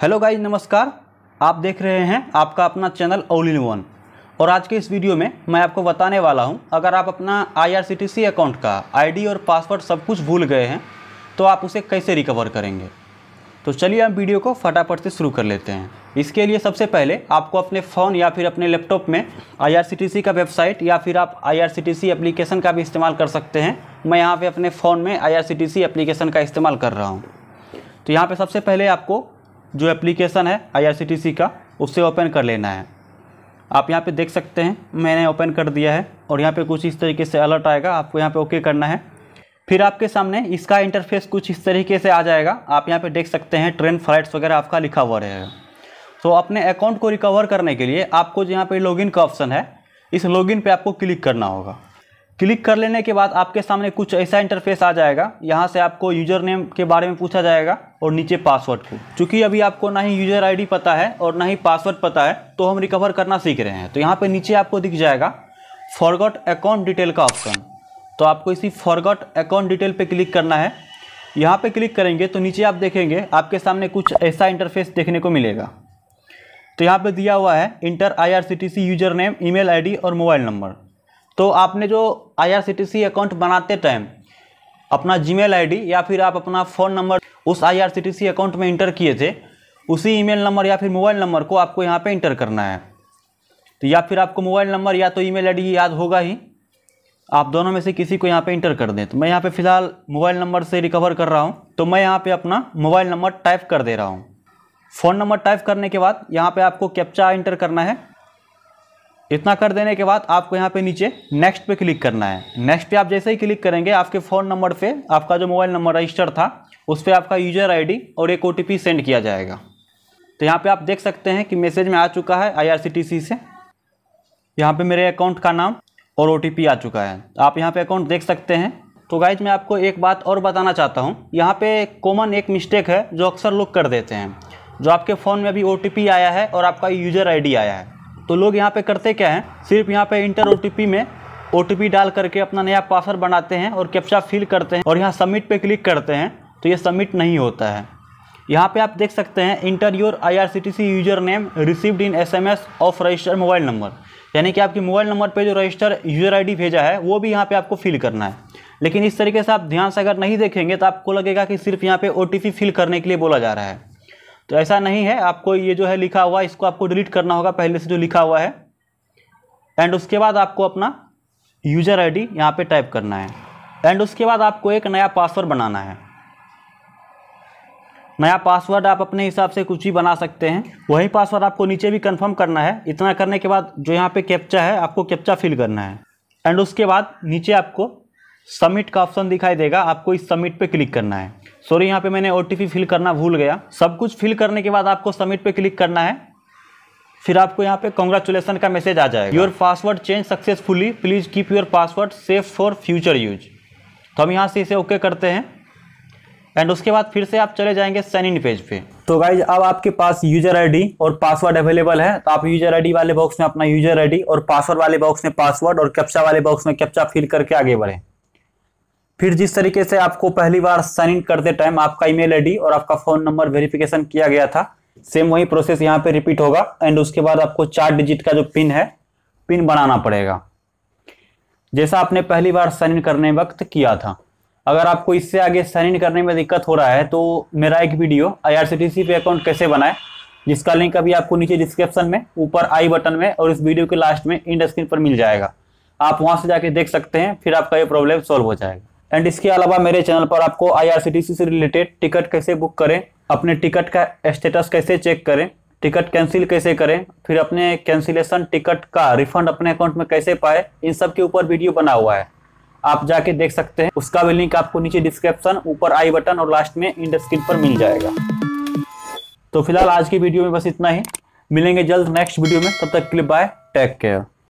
hello guys नमस्कार आप देख रहे हैं आपका अपना चैनल ओल इन वन और आज के इस वीडियो में मैं आपको बताने वाला हूं अगर आप अपना आईआरसीटीसी अकाउंट का आईडी और पासवर्ड सब कुछ भूल गए हैं तो आप उसे कैसे रिकवर करेंगे तो चलिए हम वीडियो को फटाफट से शुरू कर लेते हैं इसके लिए सबसे पहले आपको अपने फ़ोन या फिर अपने लैपटॉप में आई का वेबसाइट या फिर आप आई एप्लीकेशन का भी इस्तेमाल कर सकते हैं मैं यहाँ पर अपने फ़ोन में आई एप्लीकेशन का इस्तेमाल कर रहा हूँ तो यहाँ पे सबसे पहले आपको जो एप्लीकेशन है आईआरसीटीसी का उससे ओपन कर लेना है आप यहाँ पे देख सकते हैं मैंने ओपन कर दिया है और यहाँ पे कुछ इस तरीके से अलर्ट आएगा आपको यहाँ पे ओके करना है फिर आपके सामने इसका इंटरफेस कुछ इस तरीके से आ जाएगा आप यहाँ पे देख सकते हैं ट्रेन फ्लाइट्स वगैरह आपका लिखा हुआ रहेगा तो अपने अकाउंट को रिकवर करने के लिए आपको जो यहाँ पर लॉगिन का ऑप्शन है इस लॉगिन पे आपको क्लिक करना होगा क्लिक कर लेने के बाद आपके सामने कुछ ऐसा इंटरफेस आ जाएगा यहाँ से आपको यूज़र नेम के बारे में पूछा जाएगा और नीचे पासवर्ड को चूँकि अभी आपको ना ही यूज़र आईडी पता है और ना ही पासवर्ड पता है तो हम रिकवर करना सीख रहे हैं तो यहाँ पे नीचे आपको दिख जाएगा फॉरगॉट अकाउंट डिटेल का ऑप्शन तो आपको इसी फॉरगॉट अकाउंट डिटेल पर क्लिक करना है यहाँ पे क्लिक करेंगे तो नीचे आप देखेंगे आपके सामने कुछ ऐसा इंटरफेस देखने को मिलेगा तो यहाँ पे दिया हुआ है enter IRCTC user name email ID और मोबाइल नंबर तो आपने जो आई अकाउंट बनाते टाइम अपना जीमेल आईडी या फिर आप अपना फ़ोन नंबर उस आई अकाउंट में इंटर किए थे उसी ईमेल नंबर या फिर मोबाइल नंबर को आपको यहाँ पे इंटर करना है तो या फिर आपको मोबाइल नंबर या तो ईमेल आईडी याद होगा ही आप दोनों में से किसी को यहाँ पे इंटर कर दें तो मैं यहाँ पे फ़िलहाल मोबाइल नंबर से रिकवर कर रहा हूँ तो मैं यहाँ पे अपना मोबाइल नंबर टाइप कर दे रहा हूँ फ़ोन नंबर टाइप करने के बाद यहाँ पे आपको कैप्चा इंटर करना है इतना कर देने के बाद आपको यहाँ पे नीचे नेक्स्ट पे क्लिक करना है नेक्स्ट पे आप जैसे ही क्लिक करेंगे आपके फ़ोन नंबर पे आपका जो मोबाइल नंबर रजिस्टर था उस पर आपका यूजर आईडी और एक ओ सेंड किया जाएगा तो यहाँ पे आप देख सकते हैं कि मैसेज में आ चुका है आई से यहाँ पर मेरे अकाउंट का नाम और ओ आ चुका है आप यहाँ पर अकाउंट देख सकते हैं तो गाइज मैं आपको एक बात और बताना चाहता हूँ यहाँ पर कॉमन एक मिस्टेक है जो अक्सर लोग कर देते हैं जो आपके फ़ोन में अभी ओ आया है और आपका यूजर आई आया है तो लोग यहाँ पे करते क्या हैं सिर्फ यहाँ पे इंटर ओ में ओ डाल करके अपना नया पासवर्ड बनाते हैं और कैप्चा फिल करते हैं और यहाँ सबमिट पे क्लिक करते हैं तो ये सबमिट नहीं होता है यहाँ पे आप देख सकते हैं enter your IRCTC user name received in as of register mobile number यानी कि आपके मोबाइल नंबर पर जो रजिस्टर यूजर आई भेजा है वो भी यहाँ पर आपको फिल करना है लेकिन इस तरीके से आप ध्यान से अगर नहीं देखेंगे तो आपको लगेगा कि सिर्फ यहाँ पर ओ फिल करने के लिए बोला जा रहा है तो ऐसा नहीं है आपको ये जो है लिखा हुआ इसको आपको डिलीट करना होगा पहले से जो लिखा हुआ है एंड उसके बाद आपको अपना यूजर आई डी यहाँ पर टाइप करना है एंड उसके बाद आपको एक नया पासवर्ड बनाना है नया पासवर्ड आप अपने हिसाब से कुछ भी बना सकते हैं वही पासवर्ड आपको नीचे भी कंफर्म करना है इतना करने के बाद जो यहाँ पे कैप्चा है आपको कैप्चा फिल करना है एंड उसके बाद नीचे आपको सबमिट का ऑप्शन दिखाई देगा आपको इस सबमिट पे क्लिक करना है सॉरी यहाँ पे मैंने ओ फिल करना भूल गया सब कुछ फिल करने के बाद आपको सबमिट पे क्लिक करना है फिर आपको यहाँ पे कॉन्ग्रेचुलेसन का मैसेज आ जाएगा your password change successfully please keep your password safe for future use तो हम यहाँ से इसे ओके करते हैं एंड उसके बाद फिर से आप चले जाएंगे साइन इन पेज पे तो गाइज अब आपके पास यूजर आईडी और पासवर्ड अवेलेबल है तो आप यूजर आईडी वाले बॉक्स में अपना यूजर आईडी और पासवर्ड वाले बॉक्स में पासवर्ड और कैप्चा वाले बॉक्स में कैप्चा फिल करके आगे बढ़ें फिर जिस तरीके से आपको पहली बार साइन इन करते टाइम आपका ईमेल आईडी और आपका फोन नंबर वेरिफिकेशन किया गया था सेम वही प्रोसेस यहाँ पे रिपीट होगा एंड उसके बाद आपको चार डिजिट का जो पिन है पिन बनाना पड़ेगा जैसा आपने पहली बार साइन इन करने वक्त किया था अगर आपको इससे आगे साइन इन करने में दिक्कत हो रहा है तो मेरा एक वीडियो सी पे अकाउंट कैसे बनाए जिसका लिंक अभी आपको नीचे डिस्क्रिप्शन में ऊपर आई बटन में और इस वीडियो के लास्ट में इंड स्क्रीन पर मिल जाएगा आप वहाँ से जाके देख सकते हैं फिर आपका ये प्रॉब्लम सॉल्व हो जाएगा एंड इसके अलावा मेरे चैनल पर आपको आईआरसीटीसी से रिलेटेड टिकट कैसे बुक करें अपने टिकट का स्टेटस कैसे चेक करें टिकट कैंसिल कैसे करें फिर अपने कैंसिलेशन टिकट का रिफंड अपने अकाउंट में कैसे पाए इन सब के ऊपर वीडियो बना हुआ है आप जाके देख सकते हैं उसका भी लिंक आपको नीचे डिस्क्रिप्शन ऊपर आई बटन और लास्ट में इंड स्क्रीन पर मिल जाएगा तो फिलहाल आज की वीडियो में बस इतना ही मिलेंगे जल्द नेक्स्ट वीडियो में तब तक क्लिप बाय टेक केयर